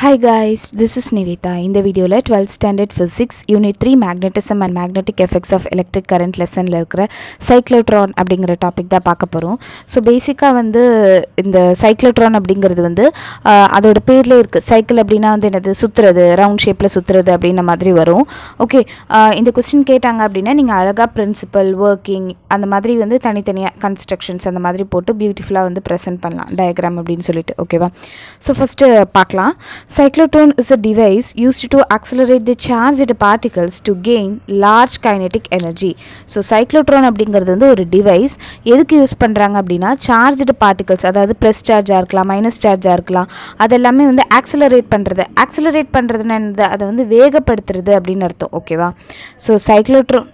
High guys this is Nivetha இந்த வீடியோவில் twelfth standard physics unit three magnetism and magnetic effects of electric current லெசனில் இருக்கிற cyclotron அப்படிங்கிற topic தான் பார்க்க போகிறோம் ஸோ பேசிக்காக வந்து இந்த சைக்ளோட்ரான் அப்படிங்கிறது வந்து அதோட பேரில் இருக்குது சைக்கிள் அப்படின்னா வந்து என்னது சுற்றுறது ரவுண்ட் ஷேப்பில் சுற்றுறது அப்படின்ற மாதிரி வரும் ஓகே இந்த கொஸ்டின் கேட்டாங்க அப்படின்னா நீங்கள் அழகாக பிரின்சிபல் ஒர்க்கிங் அந்த மாதிரி வந்து தனித்தனியாக கன்ஸ்ட்ரக்ஷன்ஸ் அந்த மாதிரி போட்டு பியூட்டிஃபுல்லாக வந்து ப்ரெசென்ட் பண்ணலாம் டயக்ராம் அப்படின்னு சொல்லிட்டு ஓகேவா ஸோ ஃபஸ்ட்டு பார்க்கலாம் Cyclotron is a device used to accelerate the charged particles to gain large kinetic energy. So cyclotron அப்படிங்கிறது வந்து ஒரு டிவைஸ் எதுக்கு யூஸ் பண்ணுறாங்க அப்படின்னா சார்ஜ்டு பார்ட்டிகல்ஸ் அதாவது ப்ரெஸ் சார்ஜாக இருக்கலாம் மைனஸ் சார்ஜாக இருக்கலாம் அதெல்லாமே வந்து ஆக்சலரேட் பண்ணுறது ஆக்சலரேட் பண்ணுறதுன்னு அதை வந்து வேகப்படுத்துறது அப்படின்னு அர்த்தம் ஓகேவா ஸோ சைக்ளோட்ரோன்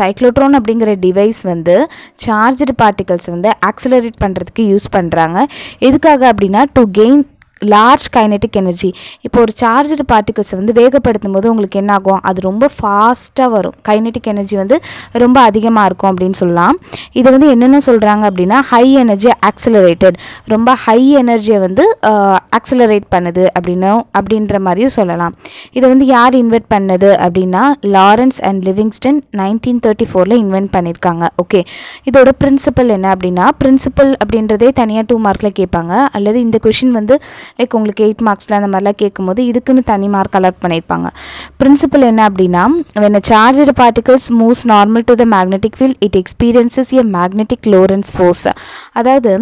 சைக்ளோட்ரான் அப்படிங்கிற டிவைஸ் வந்து சார்ஜ்டு பார்ட்டிகல்ஸ் வந்து ஆக்சலரேட் பண்ணுறதுக்கு யூஸ் பண்ணுறாங்க எதுக்காக அப்படின்னா to gain large kinetic energy இப்போ ஒரு சார்ஜர் பார்ட்டிகல்ஸை வந்து வேகப்படுத்தும் போது உங்களுக்கு என்ன ஆகும் அது ரொம்ப ஃபாஸ்ட்டாக வரும் கைனெட்டிக் எனர்ஜி வந்து ரொம்ப அதிகமாக இருக்கும் அப்படின்னு சொல்லலாம் இதை வந்து என்னென்ன சொல்கிறாங்க அப்படின்னா ஹை எனர்ஜி ஆக்சிலரேட்டட் ரொம்ப ஹை எனர்ஜியை வந்து ஆக்சலரேட் பண்ணுது அப்படின்னும் அப்படின்ற மாதிரியும் சொல்லலாம் இதை வந்து யார் இன்வெர்ட் பண்ணது அப்படின்னா Lawrence and Livingston nineteen thirty ஃபோரில் இன்வென்ட் பண்ணியிருக்காங்க ஓகே இதோட பிரின்சிபல் என்ன அப்படின்னா பிரின்சிபல் அப்படின்றதே தனியாக டூ மார்க்கில் கேட்பாங்க அல்லது இந்த கொஷின் வந்து லைக் உங்களுக்கு எயிட் மார்க்ஸில் அந்த மாதிரிலாம் கேட்கும்போது இதுக்குன்னு தனி மார்க் அலாட் பண்ணியிருப்பாங்க பிரின்சிபல் என்ன அப்படின்னா when charged particles moves normal to the magnetic field it experiences a magnetic Lorentz force அதாவது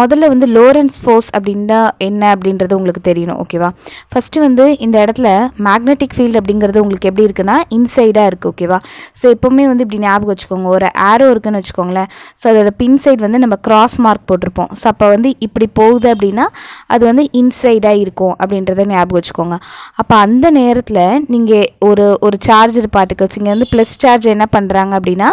முதல்ல வந்து லோரன்ஸ் ஃபோர்ஸ் அப்படின்னா என்ன அப்படின்றது உங்களுக்கு தெரியணும் ஓகேவா ஃபஸ்ட்டு வந்து இந்த இடத்துல மேக்னெட்டிக் ஃபீல்டு அப்படிங்கிறது உங்களுக்கு எப்படி இருக்குன்னா இன்சைடாக இருக்குது ஓகேவா ஸோ எப்போவுமே வந்து இப்படி ஞாபகம் வச்சுக்கோங்க ஒரு ஆரோ இருக்குன்னு வச்சுக்கோங்களேன் ஸோ அதோட பின் சைடு வந்து நம்ம கிராஸ் மார்க் போட்டிருப்போம் ஸோ அப்போ வந்து இப்படி போகுது அப்படின்னா அது வந்து வந்து இன்சைடாக இருக்கும் அப்படின்றத ஞாபகம் வச்சுக்கோங்க அப்போ அந்த நேரத்தில் நீங்கள் ஒரு ஒரு சார்ஜர் பார்ட்டிகல்ஸ் இங்கே வந்து ப்ளஸ் சார்ஜ் என்ன பண்ணுறாங்க அப்படின்னா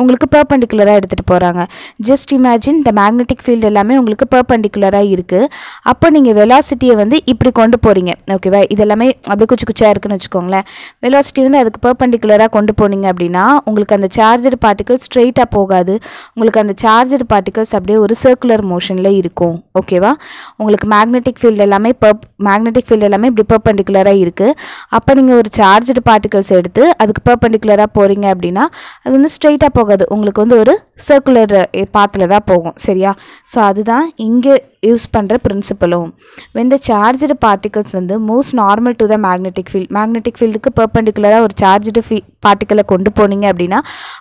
உங்களுக்கு பர்பண்டிகுலராக எடுத்துகிட்டு போகிறாங்க ஜஸ்ட் இமேஜின் இந்த மேக்னெட்டிக் ஃபீல்டு எல்லாமே உங்களுக்கு பர்பண்டிகுலராக இருக்குது அப்போ நீங்கள் வெலாசிட்டியை வந்து இப்படி கொண்டு போகிறீங்க ஓகேவா இதெல்லாமே அப்படியே குச்சி குச்சியாக இருக்குன்னு வச்சுக்கோங்களேன் வெலாசிட்டி வந்து அதுக்கு பர்பண்டிகுலராக கொண்டு போனீங்க அப்படின்னா உங்களுக்கு அந்த சார்ஜர் பார்ட்டிகல்ஸ் ஸ்ட்ரெயிட்டாக போகாது உங்களுக்கு அந்த சார்ஜர் பார்ட்டிகல்ஸ் அப்படியே ஒரு சர்க்குலர் மோஷனில் இருக்கும் ஓகேவா உங்களுக்கு மேக்னெட் மேக்னெட்டிக் ஃபீல்டு எல்லாமே பர்ப் மேக்னெட்டிக் ஃபீல்டு எல்லாமே இப்படி பர்பண்டிகுலராக இருக்குது அப்போ நீங்கள் ஒரு சார்ஜ்டு பார்ட்டிகல்ஸ் எடுத்து அதுக்கு பர்பண்டிகுலராக போகிறீங்க அப்படின்னா அது வந்து ஸ்ட்ரெயிட்டாக போகாது உங்களுக்கு வந்து ஒரு சர்க்குலர் பாத்தில் தான் போகும் சரியா ஸோ அதுதான் இங்கே யூஸ் பண்ணுற பிரின்சிபலும் வென் த சார்ஜ்டு பார்ட்டிகல்ஸ் வந்து moves normal to the magnetic field magnetic ஃபீல்டுக்கு பர்பண்டிகுலராக ஒரு சார்ஜ்டு ஃபீ பார்ட்டிக்கலை கொண்டு போனீங்க அப்படின்னா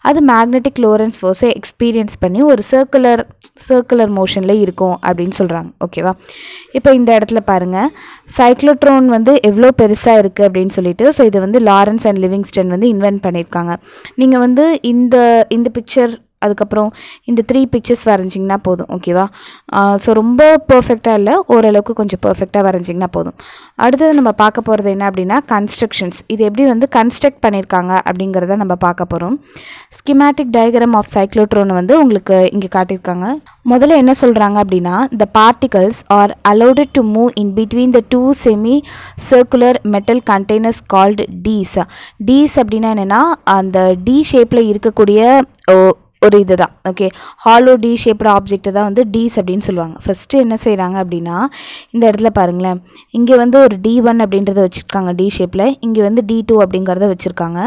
அது மேக்னெட்டிக் லோரன்ஸ் ஃபோர்ஸை எக்ஸ்பீரியன்ஸ் பண்ணி ஒரு சர்க்குலர் சர்க்குலர் மோஷனில் இருக்கும் அப்படின்னு சொல்கிறாங்க ஓகேவா இப்போ இந்த இடத்துல பாருங்கள் சைக்ளோட்ரோன் வந்து எவ்வளோ பெருசாக இருக்குது அப்படின்னு சொல்லிட்டு ஸோ இதை வந்து லாரன்ஸ் அண்ட் லிவிங்ஸ்டன் வந்து இன்வென்ட் பண்ணியிருக்காங்க நீங்கள் வந்து இந்த இந்த பிக்சர் அதுக்கப்புறம் இந்த த்ரீ பிக்சர்ஸ் வரைஞ்சிங்கன்னா போதும் ஓகேவா ஸோ ரொம்ப பர்ஃபெக்டாக இல்லை ஓரளவுக்கு கொஞ்சம் பர்ஃபெக்டாக வரைஞ்சிங்கன்னா போதும் அடுத்தது நம்ம பார்க்க போகிறது என்ன அப்படின்னா கன்ஸ்ட்ரக்ஷன்ஸ் இது எப்படி வந்து கன்ஸ்ட்ரக்ட் பண்ணியிருக்காங்க அப்படிங்கிறத நம்ம பார்க்க போகிறோம் ஸ்கிமேட்டிக் டயக்ராம் ஆஃப் சைக்ளோட்ரோன் வந்து உங்களுக்கு இங்கே காட்டியிருக்காங்க முதல்ல என்ன சொல்கிறாங்க அப்படின்னா the particles are allowed to move in between the two semi circular metal containers called dees dees அப்படின்னா என்னென்னா அந்த டி ஷேப்பில் இருக்கக்கூடிய ஒரு இது தான் ஓகே ஹாலோ டி ஷேப்டு ஆப்ஜெக்டை தான் வந்து டீஸ் அப்படின்னு சொல்லுவாங்க ஃபஸ்ட்டு என்ன செய்கிறாங்க அப்படின்னா இந்த இடத்துல பாருங்களேன் இங்கே வந்து ஒரு டி ஒன் அப்படின்றத வச்சுருக்காங்க டி ஷேப்பில் இங்கே வந்து டி டூ அப்படிங்கிறத வச்சுருக்காங்க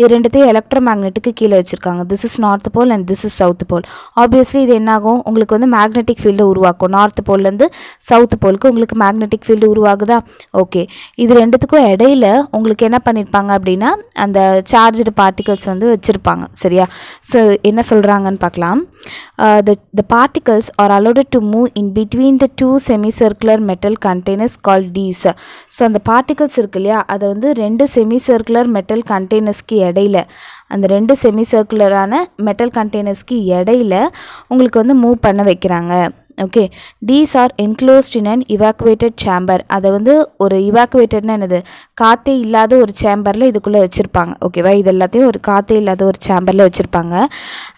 இது ரெண்டுத்தையும் எலக்ட்ரோ மேக்னெட்டுக்கு கீழே வச்சுருக்காங்க this is north pole and this is south pole obviously இது என்னாகும் உங்களுக்கு வந்து மேக்னெட்டிக் ஃபீல்டு உருவாக்கும் நார்த் போல்லேருந்து சவுத் போலுக்கு உங்களுக்கு மேக்னெட்டிக் ஃபீல்டு உருவாகுதா ஓகே இது ரெண்டுத்துக்கும் இடையில உங்களுக்கு என்ன பண்ணியிருப்பாங்க அப்படின்னா அந்த சார்ஜ்டு பார்ட்டிகல்ஸ் வந்து வச்சுருப்பாங்க சரியா ஸோ என்ன சொல்கிறாங்கன்னு பார்க்கலாம் the the particles are allowed to move in between the two semi circular metal containers call dees so அந்த பார்ட்டிகல்ஸ் இருக்கு இல்லையா அதை வந்து ரெண்டு செமி சர்க்குலர் மெட்டல் கண்டெய்னர்ஸ்க்கு இடையில அந்த ரெண்டு செமி சர்க்குலரான மெட்டல் கண்டெய்னர்ஸ்க்கு இடையில உங்களுக்கு வந்து மூவ் பண்ண வைக்கிறாங்க okay dees are enclosed in an evacuated chamber அதை வந்து ஒரு இவாக்குவேட்டட்னா என்னது காற்றே இல்லாத ஒரு சேம்பரில் இதுக்குள்ளே வச்சுருப்பாங்க ஓகேவா இது எல்லாத்தையும் ஒரு காற்றே இல்லாத ஒரு சேம்பரில் வச்சுருப்பாங்க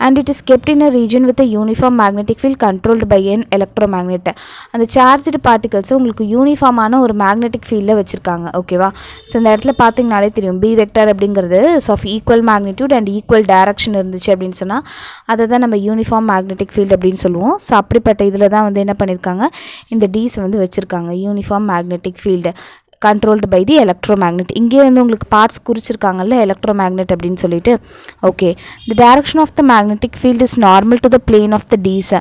and it is kept in a region with a uniform magnetic field controlled by an electro magnet அந்த சார்ஜ்டு பார்ட்டிகல்ஸை உங்களுக்கு யூனிஃபார்மான ஒரு மேக்னெட்டிக் ஃபீல்டில் வச்சுருக்காங்க ஓகேவா ஸோ இந்த இடத்துல பார்த்தீங்கனாலே தெரியும் பி வெக்டர் அப்படிங்கிறது of equal magnitude and equal direction இருந்துச்சு அப்படின்னு சொன்னால் அதை தான் நம்ம யூனிஃபார்ம் மேக்னெட்டிக் ஃபீல்டு அப்படின்னு சொல்லுவோம் ஸோ அப்படிப்பட்ட இதில் தான் வந்து என்ன பண்ணியிருக்காங்க இந்த டீஸ் வந்து வச்சுருக்காங்க uniform magnetic field controlled by the electro magnet இங்கே வந்து உங்களுக்கு பார்ட்ஸ் குறிச்சிருக்காங்கல்ல எலக்ட்ரோ மேக்னெட் அப்படின்னு சொல்லிட்டு okay the direction of the magnetic field is normal to the plane of the dees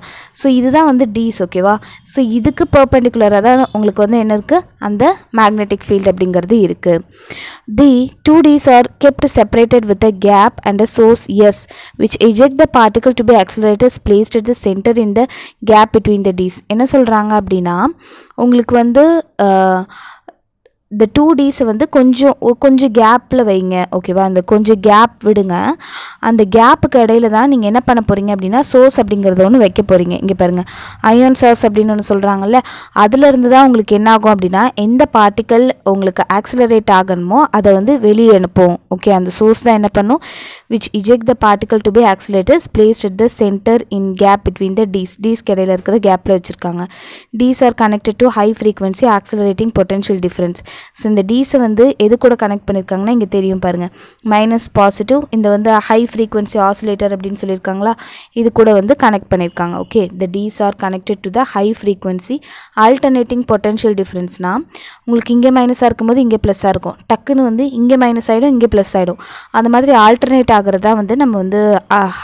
so இதுதான் வந்து டீஸ் ஓகேவா ஸோ இதுக்கு பர்பெண்டிகுலராக தான் உங்களுக்கு வந்து என்ன இருக்குது அந்த மேக்னெட்டிக் ஃபீல்டு அப்படிங்கிறது இருக்குது the two dees are kept separated with a gap and a source S which eject the particle to be accelerators placed at the centre in the gap between the dees என்ன சொல்கிறாங்க அப்படின்னா உங்களுக்கு வந்து இந்த two டீஸை வந்து கொஞ்சம் கொஞ்சம் கேப்பில் வைங்க ஓகேவா அந்த கொஞ்சம் கேப் விடுங்க அந்த கேப்புக்கு இடையில தான் நீங்கள் என்ன பண்ண போகிறீங்க அப்படின்னா சோஸ் அப்படிங்கிறத ஒன்று வைக்க போகிறீங்க இங்கே பாருங்கள் அயன் சாஸ் அப்படின்னு ஒன்று சொல்கிறாங்கல்ல அதுலேருந்து தான் உங்களுக்கு என்ன ஆகும் அப்படின்னா எந்த பார்ட்டிக்கல் உங்களுக்கு ஆக்சிலரேட் ஆகணுமோ அதை வந்து வெளியே அனுப்புவோம் ஓகே அந்த சோர்ஸ் தான் என்ன பண்ணும் which eject the particle to be accelerators placed at the centre in gap between the dees dees இடையில இருக்கிற கேப்பில் வச்சுருக்காங்க dees are connected to high frequency accelerating potential difference so இந்த டிஸை வந்து எது கூட கனெக்ட் பண்ணியிருக்காங்கன்னா இங்கே தெரியும் பாருங்கள் மைனஸ் பாசிட்டிவ் இந்த வந்து ஹை ஃப்ரீக்வன்சி ஆசிலேட்டர் அப்படின்னு சொல்லியிருக்காங்களா இது கூட வந்து கனெக்ட் பண்ணியிருக்காங்க okay the dees are connected to the high frequency alternating potential டிஃப்ரென்ஸ்னால் உங்களுக்கு இங்கே மைனஸாக இருக்கும்போது இங்கே ப்ளஸ்ஸாக இருக்கும் டக்குன்னு வந்து இங்கே மைனஸ் ஆகிடும் இங்கே ப்ளஸ் ஆகிடும் அந்த மாதிரி ஆல்டர்னேட் ஆகிறதா வந்து நம்ம வந்து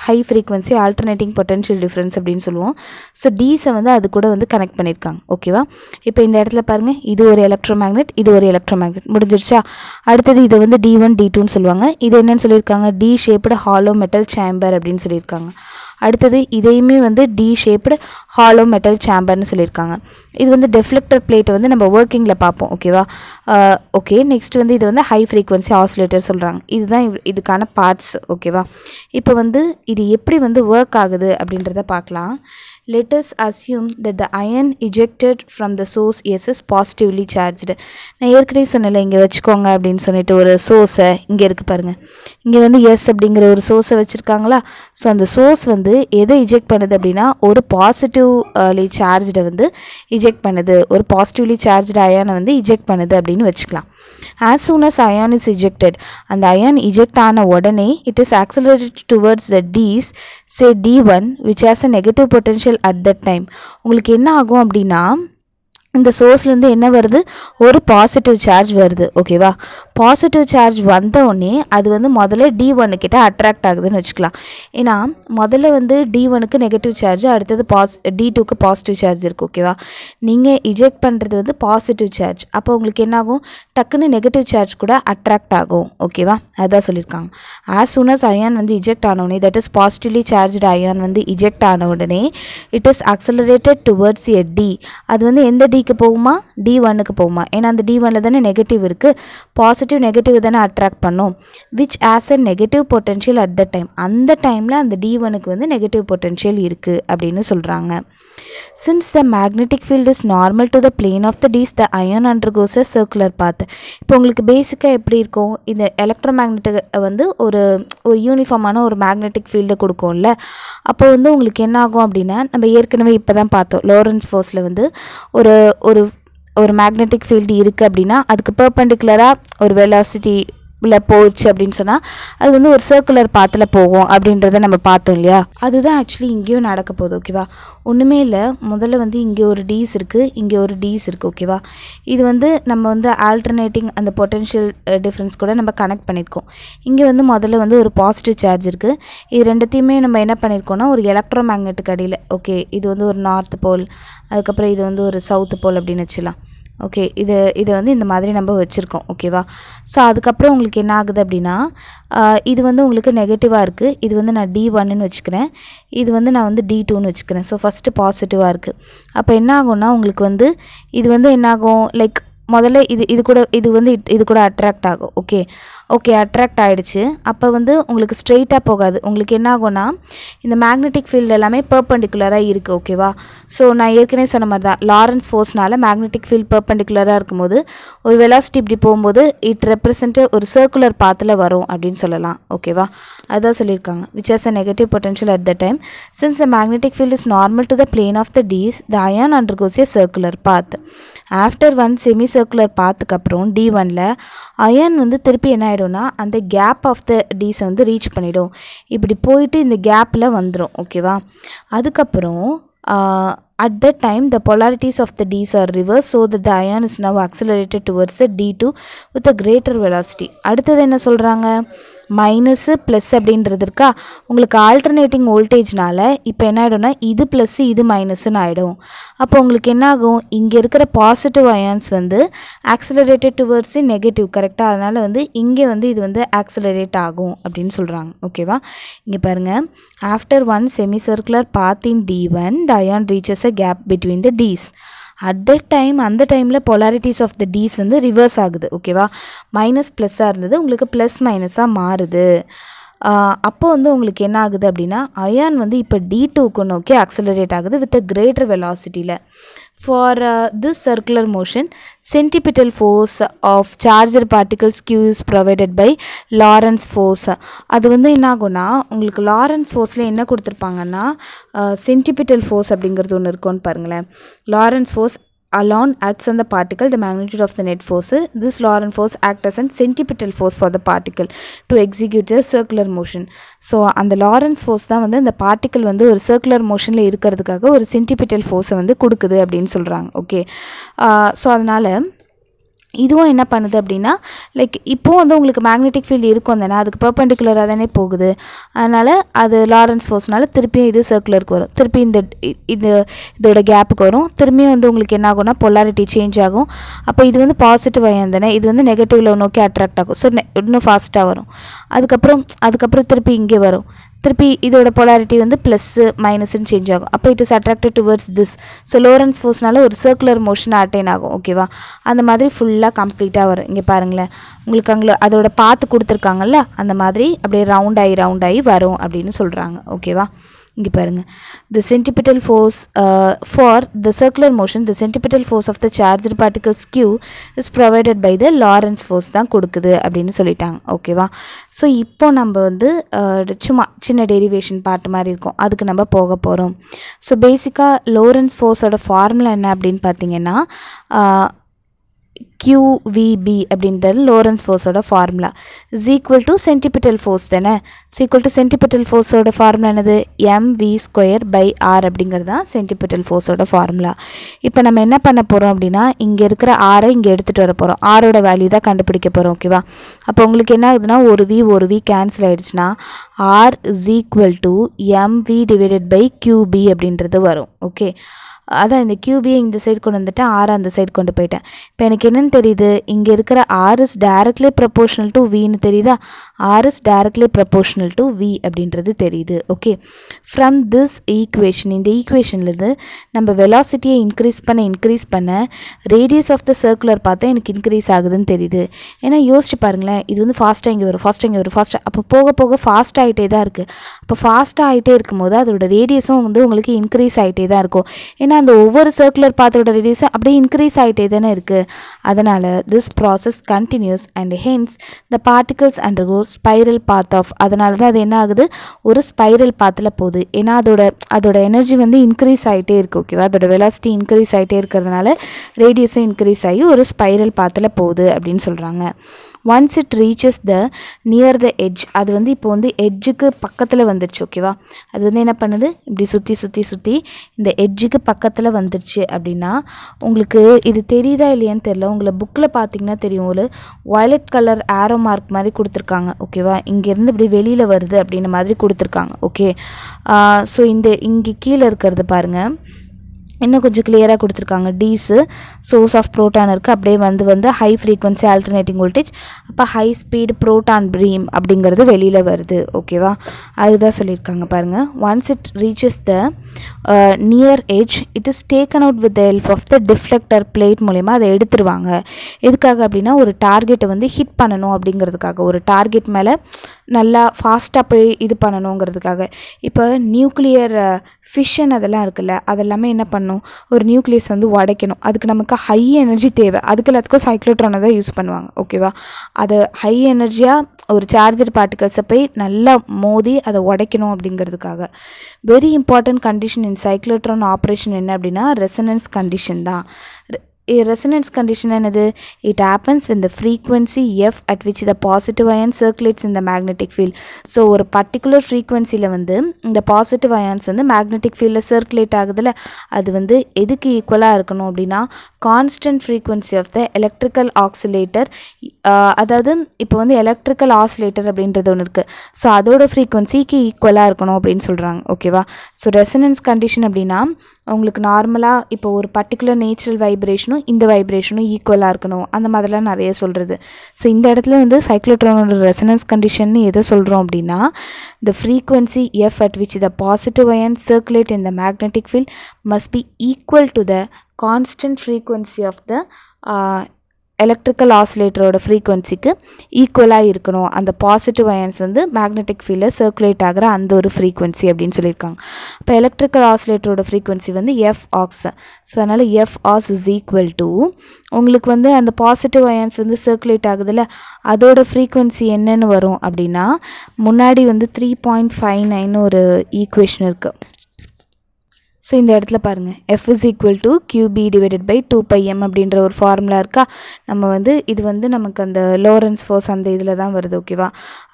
high frequency alternating potential difference அப்படின்னு சொல்லுவோம் ஸோ டீஸை வந்து அது கூட வந்து கனெக்ட் பண்ணியிருக்காங்க ஓகேவா இப்போ இந்த இடத்துல பாருங்கள் இது ஒரு எலக்ட்ரோ மேக்னெட் இது ஒரு ஒரு எலக்ட்ரோ மேக்னெட் முடிஞ்சிருச்சா அடுத்தது இதை வந்து டி ஒன் டி டூன்னு சொல்லுவாங்க இது என்னன்னு சொல்லியிருக்காங்க D shaped hollow metal chamber அப்படின்னு சொல்லியிருக்காங்க அடுத்தது இதையுமே வந்து டி ஷேப்டு ஹாலோ மெட்டல் சேம்பர்னு சொல்லியிருக்காங்க இது வந்து டெஃப்ளெக்டர் பிளேட்டை வந்து நம்ம ஒர்க்கிங்கில் பார்ப்போம் ஓகேவா ஓகே நெக்ஸ்ட் வந்து இது வந்து ஹை ஃப்ரீக்வன்சி ஆசுலேட்டர் சொல்கிறாங்க இதுதான் இதுக்கான பார்ட்ஸ் ஓகேவா இப்போ வந்து இது எப்படி வந்து ஒர்க் ஆகுது அப்படின்றத பார்க்கலாம் Let us assume that the ion ejected from the source S is positively charged. நான் ஏற்கனவே சொன்னில் இங்கே வச்சுக்கோங்க அப்படின்னு சொல்லிட்டு ஒரு source இங்கே இருக்குது பாருங்கள் இங்கே வந்து எஸ் அப்படிங்கிற ஒரு சோர்ஸை வச்சுருக்காங்களா ஸோ அந்த source வந்து எதை eject பண்ணுது அப்படின்னா ஒரு positively charged வந்து eject பண்ணுது ஒரு பாசிட்டிவ்லி charged ion வந்து eject பண்ணுது அப்படின்னு வச்சுக்கலாம் as soon as ion is ejected அந்த அயான் இஜெக்ட் ஆன உடனே it is accelerate towards the dees say D one which has a negative potential at that time உங்களுக்கு என்ன ஆகும் அப்படின்னா இந்த சோர்ஸ்லேருந்து என்ன வருது ஒரு பாசிட்டிவ் சார்ஜ் வருது ஓகேவா பாசிட்டிவ் சார்ஜ் வந்தோடனே அது வந்து முதல்ல டி ஒன்னு கிட்ட அட்ராக்ட் ஆகுதுன்னு வச்சுக்கலாம் ஏன்னா முதல்ல வந்து டி ஒனுக்கு நெகட்டிவ் சார்ஜ் அடுத்தது பாஸ் டி டூக்கு பாசிட்டிவ் சார்ஜ் இருக்குது ஓகேவா நீங்கள் இஜெக்ட் பண்ணுறது வந்து பாசிட்டிவ் சார்ஜ் அப்போ உங்களுக்கு என்னாகும் டக்குன்னு நெகட்டிவ் சார்ஜ் கூட அட்ராக்ட் ஆகும் ஓகேவா அதுதான் சொல்லியிருக்காங்க ஆஸ் சூன் அஸ் அயான் வந்து இஜெக்ட் ஆன உடனே that is positively charged ion வந்து இஜெக்ட் ஆன உடனே it is accelerated towards a D அது வந்து எந்த டி த்ரீக்கு போகுமா டி ஒனுக்கு போகுமா ஏன்னா அந்த டி ஒனில் தானே நெகட்டிவ் இருக்குது பாசிட்டிவ் நெகட்டிவ் தானே அட்ராக்ட் பண்ணும் which has a negative potential at the time அந்த டைமில் அந்த டி ஒனுக்கு வந்து நெகட்டிவ் பொட்டென்ஷியல் இருக்குது அப்படின்னு சொல்கிறாங்க since the magnetic field is normal to the plane of the dees the ion goes a circular path இப்போ உங்களுக்கு பேசிக்காக எப்படி இருக்கும் இந்த எலக்ட்ரோ மேக்னெட்டிக் வந்து ஒரு ஒரு யூனிஃபார்மான ஒரு மேக்னெட்டிக் ஃபீல்டை கொடுக்கும்ல அப்போ வந்து உங்களுக்கு என்ன ஆகும் அப்படின்னா நம்ம ஏற்கனவே இப்போ தான் பார்த்தோம் லோரன்ஸ் ஃபோர்ஸில் வந்து ஒரு ஒரு ஒரு மேக்னெட்டிக் ஃபீல்டு இருக்குது அப்படின்னா அதுக்கு பர்பண்டிகுலராக ஒரு வெலாசிட்டி இல்லை போச்சு அப்படின்னு சொன்னால் அது வந்து ஒரு சர்க்குலர் பாத்தில் போகும் அப்படின்றத நம்ம பார்த்தோம் இல்லையா அதுதான் ஆக்சுவலி இங்கேயும் நடக்க போகுது ஓகேவா ஒன்றுமே இல்லை முதல்ல வந்து இங்கே ஒரு டீஸ் இருக்குது இங்கே ஒரு டீஸ் இருக்குது ஓகேவா இது வந்து நம்ம வந்து ஆல்டர்னேட்டிங் அந்த பொட்டென்ஷியல் டிஃப்ரென்ஸ் கூட நம்ம கனெக்ட் பண்ணியிருக்கோம் இங்கே வந்து முதல்ல வந்து ஒரு பாசிட்டிவ் சார்ஜ் இருக்குது இது ரெண்டுத்தையுமே நம்ம என்ன பண்ணியிருக்கோம்னா ஒரு எலக்ட்ரோ மேக்னெட்டுக்கு அடியில் ஓகே இது வந்து ஒரு நார்த் போல் அதுக்கப்புறம் இது வந்து ஒரு சவுத் போல் அப்படின்னு வச்சுலாம் ஓகே இது இதை வந்து இந்த மாதிரி நம்ம வச்சுருக்கோம் ஓகேவா ஸோ அதுக்கப்புறம் உங்களுக்கு என்ன ஆகுது அப்படின்னா இது வந்து உங்களுக்கு நெகட்டிவாக இருக்குது இது வந்து நான் டி ஒன்னுன்னு வச்சுக்கிறேன் இது வந்து நான் வந்து டி டூன்னு வச்சுக்கிறேன் ஸோ ஃபஸ்ட்டு பாசிட்டிவாக இருக்குது அப்போ என்ன ஆகும்னா உங்களுக்கு வந்து இது வந்து என்னாகும் லைக் முதல்ல இது இது கூட இது வந்து இது கூட அட்ராக்ட் ஆகும் ஓகே ஓகே அட்ராக்ட் ஆகிடுச்சு அப்போ வந்து உங்களுக்கு ஸ்ட்ரெயிட்டாக போகாது உங்களுக்கு என்ன ஆகும்னா இந்த மேக்னெட்டிக் ஃபீல்டு எல்லாமே பர்பண்டிகுலராக இருக்குது ஓகேவா ஸோ நான் ஏற்கனவே சொன்ன மாதிரி தான் லாரன்ஸ் ஃபோர்ஸ்னால் மேக்னெட்டிக் ஃபீல்டு பர்பண்டிகுலராக இருக்கும்போது ஒரு வெலாசிட்டி இப்படி போகும்போது இட் ரெப்ரசன்ட் ஒரு சர்க்குலர் பாத்தில் வரும் அப்படின்னு சொல்லலாம் ஓகேவா அதான் சொல்லியிருக்காங்க which has a negative potential at the time since the magnetic field is normal to the plane of the dees the ion undergoes a circular path after one semi circular அப்புறம் D ஒனில் ion வந்து திருப்பி என்ன ஆகிடும்னா அந்த gap of the டீஸை வந்து reach பண்ணிவிடும் இப்படி போயிட்டு இந்த கேப்பில் வந்துடும் ஓகேவா அதுக்கப்புறம் at the time the polarities of the dees are reverse so the ion is now accelerated towards D two with a greater velocity அடுத்தது என்ன சொல்கிறாங்க மைனஸு ப்ளஸ் அப்படின்றது இருக்கா உங்களுக்கு ஆல்டர்னேட்டிங் வோல்டேஜ்னால இப்போ என்ன ஆகிடும்னா இது ப்ளஸ்ஸு இது மைனஸ்ன்னு ஆகிடும் அப்போ உங்களுக்கு என்ன ஆகும் இங்கே இருக்கிற பாசிட்டிவ் அயான்ஸ் வந்து ஆக்சிலரேட்டட் டுவர்ட்ஸு நெகட்டிவ் கரெக்டாக அதனால் வந்து இங்கே வந்து இது வந்து ஆக்சிலரேட் ஆகும் அப்படின்னு சொல்கிறாங்க ஓகேவா இங்கே பாருங்கள் after one semi circular path in D one the ion reaches a gap between the dees at the time அந்த டைமில் பொலாரிட்டிஸ் ஆஃப் த டிஸ் வந்து ரிவர்ஸ் ஆகுது ஓகேவா மைனஸ் ப்ளஸ்ஸாக இருந்தது உங்களுக்கு ப்ளஸ் மைனஸாக மாறுது அப்போ வந்து உங்களுக்கு என்ன ஆகுது அப்படின்னா அயான் வந்து இப்போ டி டூக்கு நோக்கி அக்சலரேட் ஆகுது வித் அ கிரேட்டர் வெலாசிட்டியில் For uh, this circular motion, centripetal force of charged particles Q is provided by Lorentz force. அது வந்து என்ன ஆகும்னா உங்களுக்கு லாரன்ஸ் ஃபோர்ஸில் என்ன கொடுத்துருப்பாங்கன்னா சென்டிபிட்டல் uh, ஃபோர்ஸ் அப்படிங்கிறது ஒன்று இருக்கும்னு பாருங்களேன் Lorentz force alone acts on the particle the magnitude of the net force this Laurent force acts as a centripetal force for the particle to execute a circular motion so அந்த Lorentz force தான் வந்து அந்த particle வந்து ஒரு circular மோஷனில் இருக்கிறதுக்காக ஒரு centripetal ஃபோர்ஸை வந்து கொடுக்குது அப்படின்னு சொல்கிறாங்க ஓகே ஸோ அதனால் இதுவும் என்ன பண்ணுது அப்படின்னா லைக் இப்போது வந்து உங்களுக்கு மேக்னெட்டிக் ஃபீல்டு இருக்கும் தானே அதுக்கு பர்பெண்டிகுலராக தானே போகுது அதனால் அது லாரன்ஸ் ஃபோர்ஸ்னால திருப்பியும் இது சர்க்குலருக்கு வரும் திருப்பி இந்த இது இதோட கேப்புக்கு வரும் திரும்பியும் வந்து உங்களுக்கு என்ன ஆகும்னா பொலாரிட்டி சேஞ்ச் ஆகும் அப்போ இது வந்து பாசிட்டிவ் அயன் தானே இது வந்து நெகட்டிவ்ல நோக்கி அட்ராக்ட் ஆகும் ஸோ இன்னும் ஃபாஸ்ட்டாக வரும் அதுக்கப்புறம் அதுக்கப்புறம் திருப்பி இங்கே வரும் திருப்பி இதோட பொலாரிட்டி வந்து ப்ளஸ்ஸு மைனஸ்ன்னு சேஞ்ச் ஆகும் அப்போ it is attracted towards this so Lorentz ஃபோர்ஸ்னால ஒரு சர்க்குலர் மோஷன் அட்டைன் ஆகும் ஓகேவா அந்த மாதிரி ஃபுல்லாக கம்ப்ளீட்டாக வரும் இங்கே பாருங்களேன் உங்களுக்கு அங்கே அதோட பார்த்து கொடுத்துருக்காங்கல்ல அந்த மாதிரி அப்படியே ரவுண்ட் ஆகி ரவுண்ட் ஆகி வரும் அப்படின்னு சொல்கிறாங்க ஓகேவா இங்கே பாருங்கள் the centripetal force for the circular motion the centripetal force of the charge particles Q is provided by the Lorentz force தான் கொடுக்குது அப்படின்னு சொல்லிட்டாங்க ஓகேவா ஸோ இப்போ நம்ம வந்து uh, சும்மா சின்ன டெரிவேஷன் பார்ட் மாதிரி இருக்கும் அதுக்கு நம்ம போக போகிறோம் ஸோ பேசிக்காக லோரன்ஸ் ஃபோர்ஸோட ஃபார்முலா என்ன அப்படின்னு பார்த்தீங்கன்னா uh, கியூவிபி அப்படின்றது லோரன்ஸ் ஃபோர்ஸோட formula is equal to centripetal force தானே ஈக்குவல் டு சென்டிபிட்டல் ஃபோர்ஸோட ஃபார்முலா என்னது வி ஸ்கொயர் பை ஆர் அப்படிங்கிறது தான் சென்டிபிட்டல் ஃபோர்ஸோட ஃபார்முலா இப்போ நம்ம என்ன பண்ண போகிறோம் அப்படின்னா இங்கே இருக்கிற ஆரை இங்கே எடுத்துகிட்டு வர போகிறோம் ஆரோட வேல்யூ தான் கண்டுபிடிக்க போகிறோம் ஓகேவா அப்போ உங்களுக்கு என்ன ஆகுதுன்னா ஒரு வி ஒரு வி கேன்சல் ஆகிடுச்சுன்னா R is equal to V divided by Q B அப்படின்றது வரும் ஓகே அதான் இந்த கியூபியை இந்த சைடு கொண்டு வந்துட்டு ஆரை அந்த சைடு கொண்டு போயிட்டேன் இப்போ எனக்கு என்னென்னு தெரியுது இங்கே இருக்கிற R is directly proportional to வின்னு தெரியுதா R is directly proportional to V அப்படின்றது தெரியுது ஓகே ஃப்ரம் திஸ் ஈக்குவேஷன் இந்த ஈக்குவேஷன்லேருந்து நம்ம வெலாசிட்டியை இன்க்ரீஸ் பண்ண இன்க்ரீஸ் பண்ண ரேடியஸ் ஆஃப் த சர்க்குலர் பார்த்தா எனக்கு இன்க்ரீஸ் ஆகுதுன்னு தெரியுது ஏன்னா யோசிச்சு பாருங்களேன் இது வந்து ஃபாஸ்ட்டாக இங்கே வரும் ஃபாஸ்ட்டாக இங்கே வரும் ஃபாஸ்ட்டாக அப்போ போக போக ஃபாஸ்ட் ஆகிட்டே தான் இருக்குது அப்போ ஃபாஸ்ட்டாக ஆகிட்டே இருக்கும்போது அதோட ரேடியஸும் வந்து உங்களுக்கு இன்க்ரீஸ் ஆகிட்டே தான் இருக்கும் ஏன்னா அந்த ஒவ்வொரு சர்க்குலர் பார்த்தோட ரேடியஸும் அப்படியே இன்க்ரீஸ் ஆகிட்டே தானே இருக்குது அதை அதனால் this process continues and hence the particles go spiral path of அதனால தான் அது என்ன ஆகுது ஒரு ஸ்பைரல் பாத்தில் போகுது ஏன்னா அதோட அதோட எனர்ஜி வந்து இன்க்ரீஸ் ஆகிட்டே இருக்குது ஓகேவா அதோட வெலாசிட்டி இன்க்ரீஸ் ஆகிட்டே இருக்கிறதுனால ரேடியஸும் இன்க்ரீஸ் ஆகி ஒரு ஸ்பைரல் பாத்தில் போகுது அப்படின்னு சொல்கிறாங்க once it reaches the near the edge அது வந்து இப்போ வந்து எட்ஜுக்கு பக்கத்தில் வந்துடுச்சு ஓகேவா அது வந்து என்ன பண்ணுது இப்படி சுற்றி சுற்றி சுற்றி இந்த எட்ஜுக்கு பக்கத்தில் வந்துடுச்சு அப்படின்னா உங்களுக்கு இது தெரியுதா இல்லையான்னு தெரில உங்களை புக்கில் பார்த்தீங்கன்னா தெரியும் ஒரு வயலட் கலர் ஆரோ மார்க் மாதிரி கொடுத்துருக்காங்க ஓகேவா இங்கேருந்து இப்படி வெளியில் வருது அப்படின்ன மாதிரி கொடுத்துருக்காங்க ஓகே ஸோ இந்த இங்கே கீழே இருக்கிறது பாருங்கள் இன்னும் கொஞ்சம் கிளியராக கொடுத்துருக்காங்க டீஸு சோர்ஸ் ஆஃப் ப்ரோட்டான் இருக்குது அப்படியே வந்து வந்து ஹை ஃப்ரீக்வன்சி ஆல்டர்னேட்டிங் வோல்டேஜ் அப்போ ஹை ஸ்பீடு ப்ரோட்டான் ப்ரீம் அப்படிங்கிறது வெளியில் வருது ஓகேவா அதுதான் சொல்லியிருக்காங்க பாருங்கள் once it reaches the uh, near edge it is taken out with the help of the deflector plate மூலயமா அதை எடுத்துருவாங்க எதுக்காக அப்படின்னா ஒரு டார்கெட்டை வந்து ஹிட் பண்ணணும் அப்படிங்கிறதுக்காக ஒரு டார்கெட் மேலே நல்லா ஃபாஸ்ட்டாக போய் இது பண்ணணுங்கிறதுக்காக இப்போ நியூக்ளியர் ஃபிஷன் uh, அதெல்லாம் இருக்குல்ல அதெல்லாமே என்ன பண்ணும் ஒரு நியூக்ளியஸ் வந்து உடைக்கணும் அதுக்கு நமக்கு ஹை எனர்ஜி தேவை அதுக்கு எல்லாத்துக்கும் சைக்ளோட்ரானை தான் யூஸ் பண்ணுவாங்க ஓகேவா அது ஹை எனர்ஜியாக ஒரு சார்ஜர் பார்ட்டிகல்ஸை போய் நல்லா மோதி அதை உடைக்கணும் அப்படிங்கிறதுக்காக very important condition cyclotron operation என்ன அப்படின்னா ரெசனன்ஸ் கண்டிஷன் தான் resonance கண்டிஷன் என்னது it happens when the frequency f at which the positive ion circulates in magnetic field so ஒரு பர்டிகுலர் ஃப்ரீக்குவென்சியில் வந்து இந்த பாசிட்டிவ் அயான்ஸ் வந்து மேக்னெட்டிக் ஃபீல்டில் சர்க்குலேட் ஆகுதுல்ல அது வந்து எதுக்கு ஈக்குவலாக இருக்கணும் அப்படின்னா constant frequency of the electrical oscillator அதாவது இப்போ வந்து எலக்ட்ரிக்கல் ஆசிலேட்டர் அப்படின்றது ஒன்று இருக்குது ஸோ அதோட ஃப்ரீக்குவென்சிக்கு ஈக்குவலாக இருக்கணும் அப்படின்னு சொல்கிறாங்க ஓகேவா ஸோ ரெசனன்ஸ் கண்டிஷன் அப்படின்னா உங்களுக்கு நார்மலாக இப்போ ஒரு பர்டிகுலர் நேச்சுரல் வைப்ரேஷன் வைப்ரேஷனும் இந்த வைப்ரேஷனும் ஈக்குவலாக இருக்கணும் அந்த மாதிரிலாம் நிறைய சொல்கிறது ஸோ இந்த இடத்துல வந்து சைக்ளோட்ரானோட ரெசனன்ஸ் கண்டிஷன் எதை சொல்கிறோம் அப்படின்னா the frequency F at which the positive ion circulate in the magnetic field must be equal to the constant frequency of the electrical ஆசிலேட்டரோட ஃப்ரீக்குவன்சிக்கு ஈக்குவலாக இருக்கணும் அந்த பாசிட்டிவ் அயன்ஸ் வந்து மேக்னெட்டிக் ஃபீல்டில் சர்க்குலேட் ஆகிற அந்த ஒரு ஃப்ரீக்குவன்சி அப்படின்னு சொல்லியிருக்காங்க இப்போ எலக்ட்ரிக்கல் ஆசிலேட்டரோட ஃப்ரீக்குவன்சி வந்து எஃப் ஆக்ஸ் ஸோ அதனால் F osc is equal to உங்களுக்கு வந்து அந்த பாசிட்டிவ் அயன்ஸ் வந்து சர்க்குலேட் ஆகுதுல்ல அதோட ஃப்ரீக்குவென்சி என்னென்னு வரும் அப்படின்னா முன்னாடி வந்து த்ரீ பாயிண்ட் ஃபைவ் நைன் ஒரு ஈக்குவேஷன் இருக்குது ஸோ இந்த இடத்துல பாருங்கள் F is equal to q b divided by two pi M அப்படின்ற ஒரு ஃபார்முலா இருக்கா நம்ம வந்து இது வந்து நமக்கு அந்த லோரன்ஸ் ஃபோர்ஸ் அந்த இதில் தான் வருது ஓகேவா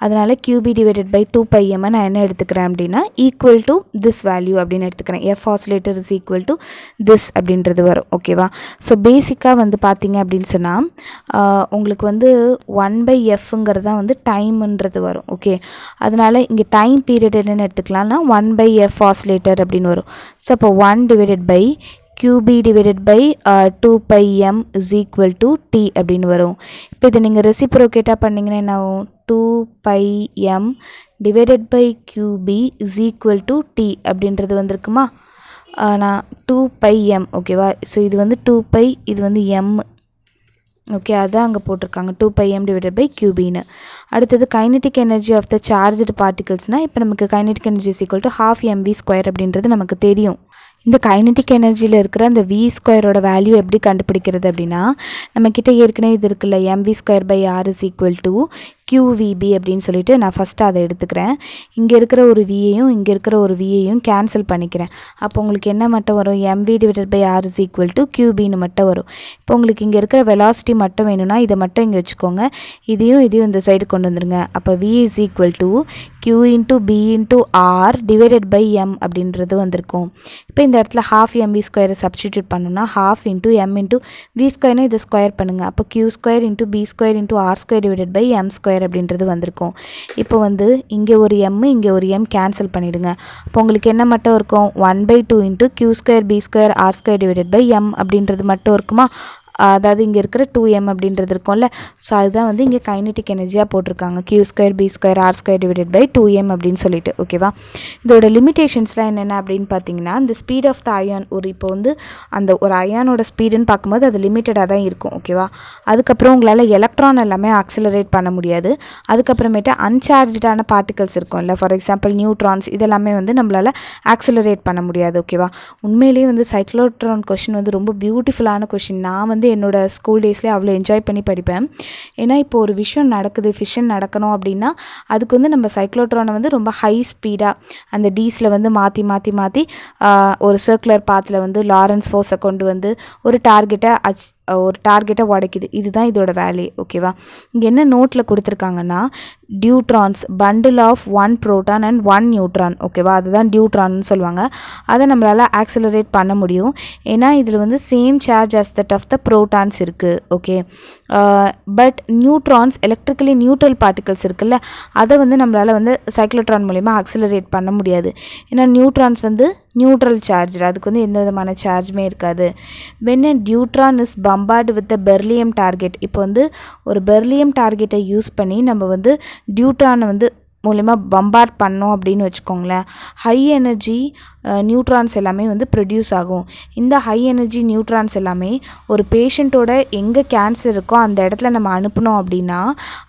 அதனால் q b divided by two pi M நான் என்ன எடுத்துக்கிறேன் அப்படின்னா ஈக்குவல் டு திஸ் வேல்யூ அப்படின்னு எடுத்துக்கிறேன் F oscillator is equal to this அப்படின்றது வரும் ஓகேவா ஸோ பேசிக்காக வந்து பார்த்தீங்க அப்படின்னு சொன்னால் உங்களுக்கு வந்து ஒன் பை எஃப்ங்கிறது தான் வந்து டைம்ன்றது வரும் ஓகே அதனால் இங்கே டைம் பீரியட் என்னென்னு எடுத்துக்கலாம்னா ஒன் பை எஃப் ஆசிலேட்டர் அப்படின்னு வரும் ஸோ இப்போ one divided by q b divided by two pi M is equal to T அப்படின்னு வரும் இப்போ இதை நீங்கள் ரெசிப்ரோகேட்டாக பண்ணிங்கன்னா என்ன ஆகும் two pi M divided by q b is equal to T அப்படின்றது வந்திருக்குமா நான் டூ பை எம் ஓகேவா ஸோ இது வந்து டூ பை இது வந்து எம் ஓகே அதான் அங்கே போட்டிருக்காங்க two pi M divided by கியூபின்னு அடுத்தது kinetic energy of the charged பார்ட்டிகல்ஸ்னால் இப்போ நமக்கு kinetic energy is equal to half m v square அப்படின்றது நமக்கு தெரியும் இந்த கைனட்டிக் எனர்ஜியில் இருக்கிற அந்த வி ஸ்கொயரோட வேல்யூ எப்படி கண்டுபிடிக்கிறது அப்படின்னா நம்மக்கிட்ட ஏற்கனவே இது இருக்குல்ல m v square by R is equal to q v b அப்படின்னு சொல்லிவிட்டு நான் ஃபஸ்ட்டு அதை எடுத்துக்கிறேன் இங்கே இருக்கிற ஒரு விஏயும் இங்கே இருக்கிற ஒரு விஏயும் கேன்சல் பண்ணிக்கிறேன் அப்போ உங்களுக்கு என்ன மட்டும் வரும் m v divided by R is equal to கியூபின்னு மட்டும் வரும் இப்போ உங்களுக்கு இங்கே இருக்கிற வெலாசிட்டி மட்டும் வேணும்னா இதை மட்டும் இங்கே வச்சுக்கோங்க இதையும் இதையும் இந்த சைடு கொண்டு வந்துருங்க அப்போ V is equal to Q into B into R divided by M அப்படின்றது வந்திருக்கும் இப்போ இந்த இடத்துல ஹாஃப் எம்பி ஸ்கொயரை சப்ஸ்டியூட் பண்ணணும்னா half into M into V ஸ்கொயர்னு இதை ஸ்கொயர் பண்ணுங்கள் அப்போ Q square into B square into R square divided by M square square அப்படின்றது வந்திருக்கும் இப்போ வந்து இங்கே ஒரு எம் இங்கே ஒரு எம் கேன்சல் பண்ணிவிடுங்க அப்போ உங்களுக்கு என்ன மட்டும் இருக்கும் one by two into Q square B square R square divided by M அப்படின்றது மட்டும் இருக்குமா அதாவது இங்கே இருக்கிற டூ எம் அப்படின்றது இருக்கும்ல ஸோ அதுதான் வந்து இங்கே கைனட்டிக் எனர்ஜியாக போட்டிருக்காங்க Q square B square R square divided by two M அப்படின்னு சொல்லிட்டு ஓகேவா இதோட லிமிடேஷன்ஸ்லாம் என்னென்ன அப்படின்னு பார்த்தீங்கன்னா இந்த ஸ்பீட் ஆஃப் த அயான் ஒரு இப்போ வந்து அந்த ஒரு அயானோட ஸ்பீடுன்னு பார்க்கும்போது அது லிமிட்டடாக தான் இருக்கும் ஓகேவா அதுக்கப்புறம் உங்களால் எலக்ட்ரான் எல்லாமே ஆக்சிலரேட் பண்ண முடியாது அதுக்கப்புறமேட்டு அன்சார்ஜான பார்ட்டிகல்ஸ் இல்லை ஃபார் எக்ஸாம்பிள் நியூட்ரான்ஸ் இதெல்லாமே வந்து நம்மளால் ஆக்சிலரேட் பண்ண முடியாது ஓகேவா உண்மையிலேயே வந்து சைக்ளோட்ரான் கொஷின் வந்து ரொம்ப பியூட்டிஃபுல்லான கொஷின் நான் வந்து என்னோடய ஸ்கூல் டேஸ்லேயே அவ்வளோ என்ஜாய் பண்ணி படிப்பேன் ஏன்னா இப்போ ஒரு விஷயம் நடக்குது ஃபிஷன் நடக்கணும் அப்படின்னா அதுக்கு வந்து நம்ம சைக்ளோட்ரானை வந்து ரொம்ப ஹை ஸ்பீடாக அந்த டீஸில் வந்து மாற்றி மாற்றி மாற்றி ஒரு சர்க்குலர் பாத்தில் வந்து லாரன்ஸ் ஃபோர்ஸை கொண்டு வந்து ஒரு டார்கெட்டை அச் ஒரு டார்கெட்டை உடைக்குது இதுதான் இதோட வேலையை ஓகேவா இங்கே என்ன நோட்டில் கொடுத்துருக்காங்கன்னா deuterons bundle of one proton and one neutron ஓகேவா அதுதான் டியூட்ரான்னு சொல்லுவாங்க அதை நம்மளால் ஆக்சிலரேட் பண்ண முடியும் ஏன்னா இதில் வந்து same charge as that of the protons இருக்குது okay but neutrons electrically neutral particles இருக்குல்ல அதை வந்து நம்மளால் வந்து சைக்ளோட்ரான் மூலிமா அக்சிலரேட் பண்ண முடியாது ஏன்னா நியூட்ரான்ஸ் வந்து நியூட்ரல் சார்ஜ் அதுக்கு வந்து எந்த விதமான சார்ஜுமே இருக்காது when a deuteron is bombarded with a beryllium target இப்போ வந்து ஒரு பெர்லியம் டார்கெட்டை யூஸ் பண்ணி நம்ம வந்து டியூட்ரானை வந்து மூலயமா பம்பார்ட் பண்ணோம் அப்படின்னு வச்சுக்கோங்களேன் ஹை எனர்ஜி நியூட்ரான்ஸ் எல்லாமே வந்து ப்ரொடியூஸ் ஆகும் இந்த ஹை எனர்ஜி நியூட்ரான்ஸ் எல்லாமே ஒரு பேஷண்ட்டோட எங்கே கேன்சர் இருக்கோ அந்த இடத்துல நம்ம அனுப்பினோம் அப்படின்னா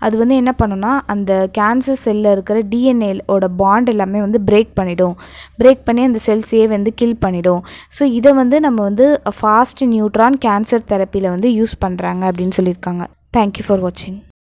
அது வந்து என்ன பண்ணுன்னா அந்த கேன்சர் செல்லில் இருக்கிற டிஎன்ஏலோட பாண்ட் எல்லாமே வந்து பிரேக் பண்ணிடும் பிரேக் பண்ணி அந்த செல்ஸையே வந்து கில் பண்ணிடும் ஸோ இதை வந்து நம்ம வந்து ஃபாஸ்ட் நியூட்ரான் கேன்சர் தெரப்பியில் வந்து யூஸ் பண்ணுறாங்க அப்படின்னு சொல்லியிருக்காங்க தேங்க்யூ ஃபார் வாட்சிங்